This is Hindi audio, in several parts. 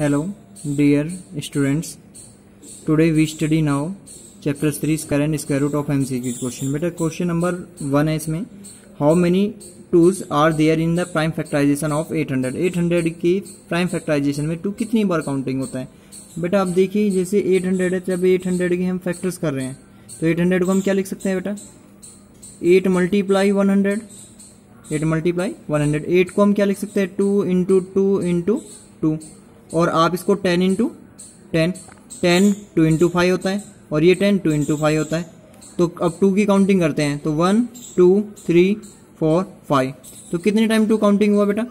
hello dear students today we study now chapter three current square root of MCQ question बेटा क्वेश्चन नंबर वन है इसमें how many twos are there in the prime factorization of 800 800 की प्राइम फैक्टराइजेशन में टू कितनी बार काउंटिंग होता है बेटा आप देखिए जैसे 800 है तो अभी एट के हम फैक्टर्स कर रहे हैं तो 800 को हम क्या लिख सकते हैं बेटा eight multiply one hundred eight multiply one hundred eight को हम क्या लिख सकते हैं two into two into two और आप इसको ten into ten ten two into five होता है और ये टेन टू इंटू फाइव होता है तो अब टू की काउंटिंग करते हैं तो one two three four five तो कितने टाइम टू काउंटिंग हुआ बेटा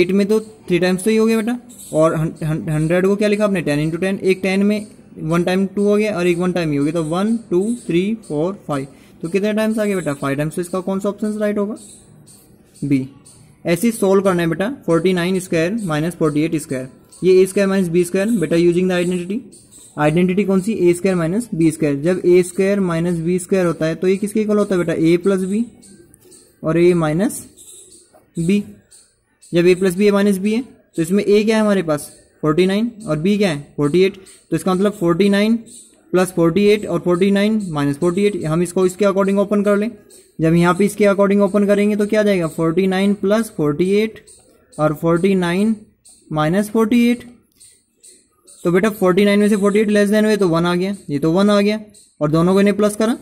एट में तो थ्री टाइम्स तो ही हो गया बेटा और हंड्रेड को क्या लिखा आपने टेन इंटू टेन एक टेन में वन टाइम टू हो गया और एक वन टाइम ही हो गया तो one two three four five तो कितने टाइम्स आ गया बेटा फाइव टाइम्स तो इसका कौन सा ऑप्शन राइट होगा बी ऐसे सोल्व करना है बेटा forty nine square minus forty eight square ये A square minus B square बेटा यूजिंग द आइडेंटिटी आइडेंटिटी कौन सी A square minus B square जब A square minus B square होता है तो ये किसके इक्वल होता है बेटा ए प्लस बी और ए माइनस बी जब A plus B A minus B है तो इसमें ए क्या है हमारे पास 49 और बी क्या है 48 तो इसका मतलब 49 प्लस फोर्टी एट और forty nine minus forty eight हम इसको इसके अकॉर्डिंग ओपन कर लें जब यहाँ पे इसके अकॉर्डिंग ओपन करेंगे तो क्या जाएगा forty nine plus forty eight और forty nine minus forty eight तो बेटा फोर्टी नाइन में से फोर्टी एट लेस देन हुए तो वन आ गया ये तो वन आ गया और दोनों को इन्हें प्लस करा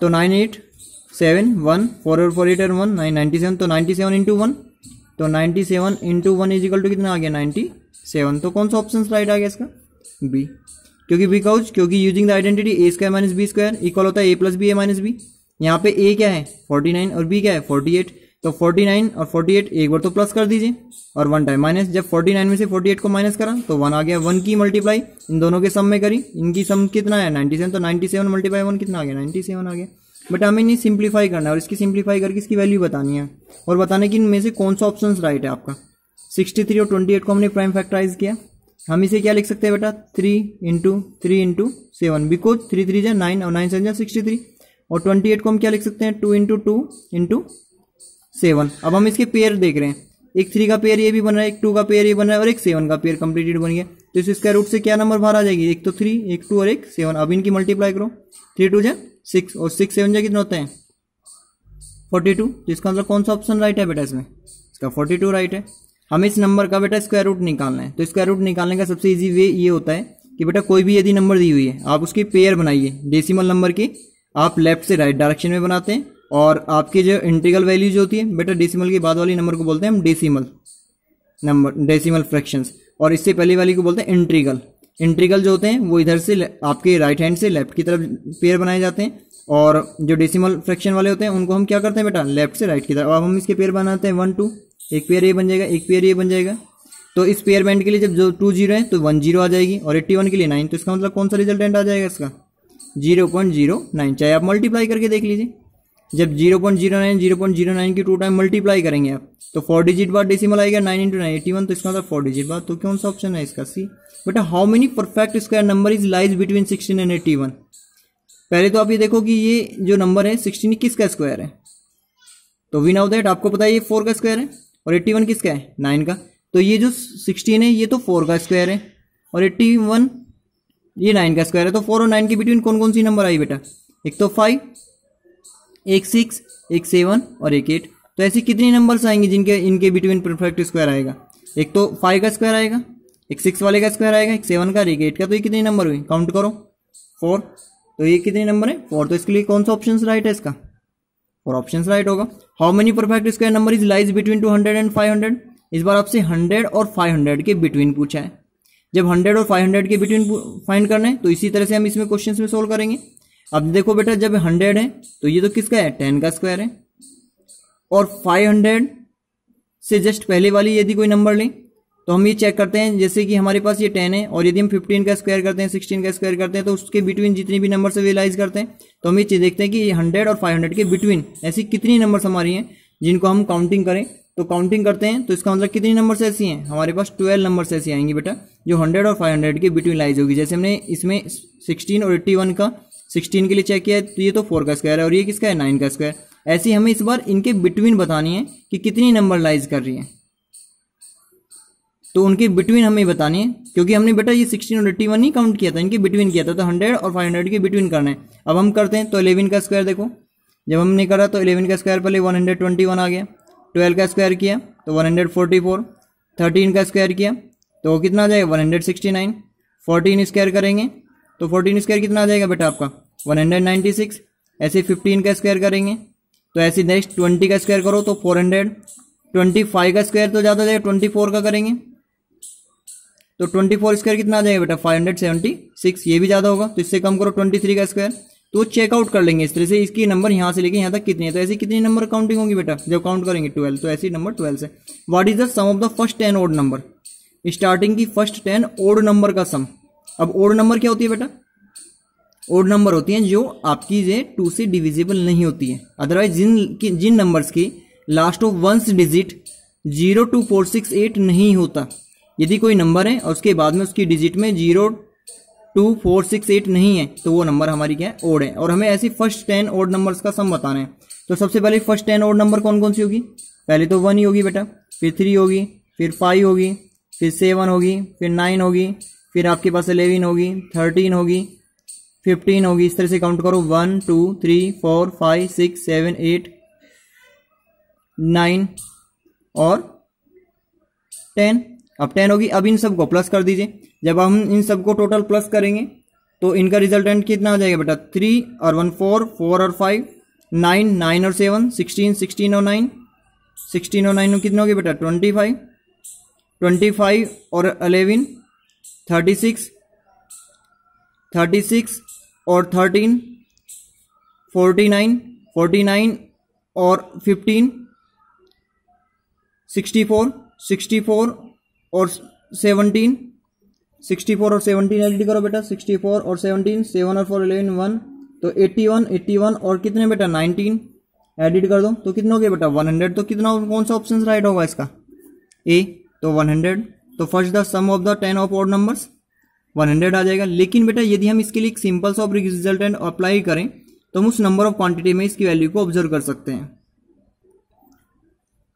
तो nine eight seven one four और फोर एट और वन नाइन नाइन्टी सेवन तो नाइन्टी सेवन इंटू वन तो ninety seven into one equal to कितना आ गया नाइन्टी सेवन तो कौन सा ऑप्शन राइट आ गया इसका बी क्योंकि बिकॉज क्योंकि using the identity A square minus B square equal होता है A plus B A minus B यहाँ पे ए क्या है फोर्टी नाइन और बी क्या है फोर्टी एट तो फोर्टी नाइन और फोर्टी एट एक बार तो प्लस कर दीजिए और वन टाइम माइनस जब फोर्टी नाइन में से फोर्टी एट को माइनस करा तो वन आ गया वन की मल्टीप्लाई इन दोनों के सम में करी इनकी सम कितना है नाइनटी सेवन तो नाइनटी सेवन मल्टीप्लाई वन कितना आ गया नाइनटी सेवन आ गया बट हमें इन्हें सिंप्लीफाई करना है और इसकी सिंप्लीफाई करके इसकी वैल्यू बतानी है और बताने की इनमें से कौन सा ऑप्शन राइट है आपका सिक्सटी थ्री और ट्वेंटी एट को हमने प्राइम फैक्टराइज किया हम इसे क्या लिख सकते हैं बेटा three into three into seven because three three जै नाइन और नाइन सेवन जै सिक्सटी थ्री और ट्वेंटी एट को हम क्या लिख सकते हैं two into two into seven अब हम इसके पेयर देख रहे हैं एक थ्री का पेयर ये भी बन रहा है एक टू का पेयर ये बन रहा है और एक सेवन का पेयर कंप्लीटेड बन गया तो इस स्क्वायर रूट से क्या नंबर बाहर आ जाएगी एक तो थ्री एक टू और एक सेवन अब इनकी मल्टीप्लाई करो थ्री टू जै सिक्स और सिक्स सेवन जै कितने होते हैं फोर्टी टू तो इसका मतलब कौन सा ऑप्शन राइट है बेटा इसमें इसका फोर्टी टू राइट है हमें इस नंबर का बेटा स्क्वायर रूट निकालना है तो स्क्वायर रूट निकालने का सबसे ईजी वे ये होता है कि बेटा कोई भी यदि नंबर दी हुई है आप उसकी पेयर बनाइए डेसिमल नंबर की आप लेफ्ट से राइट डायरेक्शन में बनाते हैं और आपकी जो इंटीग्रल जो होती है बेटा डेसिमल के बाद वाली नंबर को बोलते हैं हम डेसिमल नंबर डेसिमल फ्रैक्शन और इससे पहले वाली को बोलते हैं इंट्रीगल इंट्रीगल जो होते हैं वो इधर से आपके राइट हैंड से लेफ्ट की तरफ पेयर बनाए जाते हैं और जो डेसिमल फ्रैक्शन वाले होते हैं उनको हम क्या करते हैं बेटा लेफ्ट से राइट की तरफ अब हम इसके पेयर बनाते हैं वन टू एक पेयर ये बन जाएगा एक पेयर ये बन जाएगा तो इस पेयर बैंड के लिए जब जो टू जीरो है तो वन जीरो आ जाएगी और एट्टी वन के लिए नाइन तो इसका मतलब कौन सा रिजल्टेंट आ जाएगा इसका जीरो पॉइंट जीरो नाइन चाहे आप मल्टीप्लाई करके देख लीजिए जब zero point zero nine zero point zero nine की टू टाइम मल्टीप्लाई करेंगे आप तो फोर डिजिट बार मल आएगा nine into nine eighty one तो इसका मतलब फोर डिजिट बाद तो कौन सा ऑप्शन है इसका C but how many perfect square number is lies between sixteen and eighty one पहले तो आप ये देखो कि ये जो नंबर है सिक्सटीन किसका स्क्वायर है तो वी आउट दैट आपको पता है ये फोर का स्क्वायर है और एट्टी वन किसका है नाइन का तो ये जो सिक्सटीन है ये तो फोर का स्क्वायर है और एट्टी वन ये नाइन का स्क्वायर है तो फोर और नाइन के बिटवीन कौन कौन सी नंबर आई बेटा एक तो फाइव एक सिक्स एक सेवन और एक एट तो ऐसी कितनी नंबर्स आएंगे जिनके इनके बिटवीन परफेक्ट स्क्वायर आएगा एक तो फाइव का स्क्वायर आएगा एक सिक्स वाले का स्क्वायर आएगा एक सेवन का और एक एट का तो ये कितने नंबर हुई काउंट करो फोर तो ये कितने नंबर है फोर तो इसके लिए कौन सा ऑप्शन राइट है इसका और ऑप्शन राइट होगा how many perfect square number is lies between two hundred and five hundred इस बार आपसे हंड्रेड और फाइव हंड्रेड के बिटवीन पूछा है जब हंड्रेड और फाइव हंड्रेड के बिटवीन फाइंड करना है तो इसी तरह से हम इसमें क्वेश्चन में सोल्व करेंगे अब देखो बेटा जब हंड्रेड है तो ये तो किसका है टेन का स्क्वायर है और फाइव हंड्रेड से जस्ट पहले वाली यदि कोई नंबर लें तो हम ये चेक करते हैं जैसे कि हमारे पास ये टेन है और यदि हम फिफ्टीन का स्क्वायर करते हैं सिक्सटीन का स्क्वायर करते हैं तो उसके बिटवीन जितनी भी नंबर से रियलाइज करते हैं तो हम ये देखते हैं कि हंड्रेड और फाइव हंड्रेड के बिटवीन ऐसी कितनी नंबर्स हमारी हैं जिनको हम काउंटिंग करें तो काउंटिंग करते हैं तो इसका मतलब कितनी नंबर ऐसी हैं हमारे पास ट्वेल्व नंबर्स ऐसी आएंगी बेटा जो हंड्रेड और फाइव हंड्रेड के बिटवीन लाइज होगी जैसे हमने इसमें सिक्सटीन और एट्टी वन का सिक्सटीन के लिए चेक किया है तो ये तो फोर का स्क्वायर है और ये किसका है नाइन का स्क्वायर ऐसी हमें इस बार इनके बिटवीन बतानी है कि कितनी नंबर लाइज कर रही है तो उनके बिटवीन हमें बताने हैं क्योंकि हमने बेटा ये सिक्सटीन और एट्टी वन ही काउंट किया था इनके बिटवीन किया था तो हंड्रेड और फाइव हंड्रेड के बिटवीन करना है अब हम करते हैं तो एलेवन का स्क्वायर देखो जब हमने करा तो एलेवन का स्क्वायर पहले वन हंड्रेड ट्वेंटी वन आ गया ट्वेल्व का स्क्वायर किया तो one hundred forty four thirteen का स्क्वायर किया तो कितना आ जाएगा one hundred sixty nine fourteen square करेंगे तो फोर्टीन स्क्वायर कितना आ जाएगा बेटा आपका वन हंड्रेड नाइन्टी सिक्स ऐसे फिफ्टीन का स्क्वायर करेंगे तो ऐसे नेक्स्ट ट्वेंटी का स्क्वायर करो तो फोर हंड्रेड ट्वेंटी फाइव का स्क्वायर तो ज़्यादा जाएगा ट्वेंटी फोर का करेंगे तो ट्वेंटी फोर स्क्वायर कितना आ जाएगा बेटा फाइव हंड्रेड सेवेंटी सिक्स ये भी ज़्यादा होगा तो इससे कम करो ट्वेंटी थ्री का स्क्वायर तो चेकआउट कर लेंगे इस तरह से इसकी नंबर यहाँ से लेके यहाँ तक कितनी है तो ऐसी कितनी नंबर काउंटिंग होगी बेटा जब काउंट करेंगे ट्वेल्व तो ऐसी नंबर ट्वेल्व से what is the sum of the first ten odd number starting की फर्स्ट टेन ओड नंबर का सम अब ओड नंबर क्या होती है बेटा ओड नंबर होती है जो आपकी ये टू से डिविजिबल नहीं होती है अदरवाइज जिन जिन नंबर्स की last of ones digit zero two four six eight नहीं होता यदि कोई नंबर है और उसके बाद में उसकी डिजिट में zero two four six eight नहीं है तो वो नंबर हमारी क्या है ओड है और हमें ऐसी फर्स्ट टेन ओड नंबर का सम बताना है तो सबसे पहले फर्स्ट टेन ओड नंबर कौन कौन सी होगी पहले तो वन ही होगी बेटा फिर थ्री होगी फिर फाइव होगी फिर सेवन होगी फिर नाइन होगी फिर आपके पास एलेवन होगी थर्टीन होगी फिफ्टीन होगी इस तरह से काउंट करो one two three four five six seven eight nine और टेन अब टेन होगी अब इन सबको प्लस कर दीजिए जब हम इन सबको टोटल प्लस करेंगे तो इनका रिजल्टेंट कितना आ जाएगा बेटा थ्री और वन फोर फोर और फाइव नाइन नाइन और सेवन सिक्सटीन सिक्सटीन और नाइन सिक्सटीन और नाइन कितना हो गया बेटा ट्वेंटी फाइव ट्वेंटी फाइव और eleven thirty six thirty six और thirteen forty nine forty nine और fifteen sixty four sixty four और सेवनटीन सिक्सटी फोर और सेवनटीन एडिट करो बेटा सिक्सटी फोर और सेवनटीन सेवन और फोर इलेवन वन तो एट्टी वन एट्टी वन और कितने बेटा नाइनटीन एडिट कर दो तो कितना हो गया बेटा वन हंड्रेड तो कितना कौन सा ऑप्शन राइट होगा इसका ए तो वन हंड्रेड तो first the sum of the ten of odd numbers one hundred आ जाएगा लेकिन बेटा यदि हम इसके लिए एक सिंपल सा ऑफ रिजल्टेंट अप्लाई करें तो हम उस नंबर ऑफ क्वांटिटी में इसकी वैल्यू को ऑब्जर्व कर सकते हैं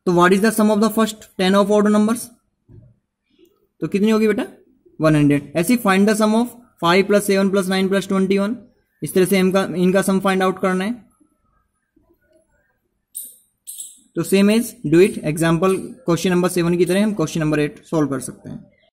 तो what is the sum of the first ten of order numbers तो कितनी होगी बेटा वन हंड्रेड ऐसी find the sum of five plus seven plus nine plus twenty one इस तरह से इनका इनका सम फाइंड आउट करना है तो same is do it example question number seven की तरह हम क्वेश्चन नंबर एट सॉल्व कर सकते हैं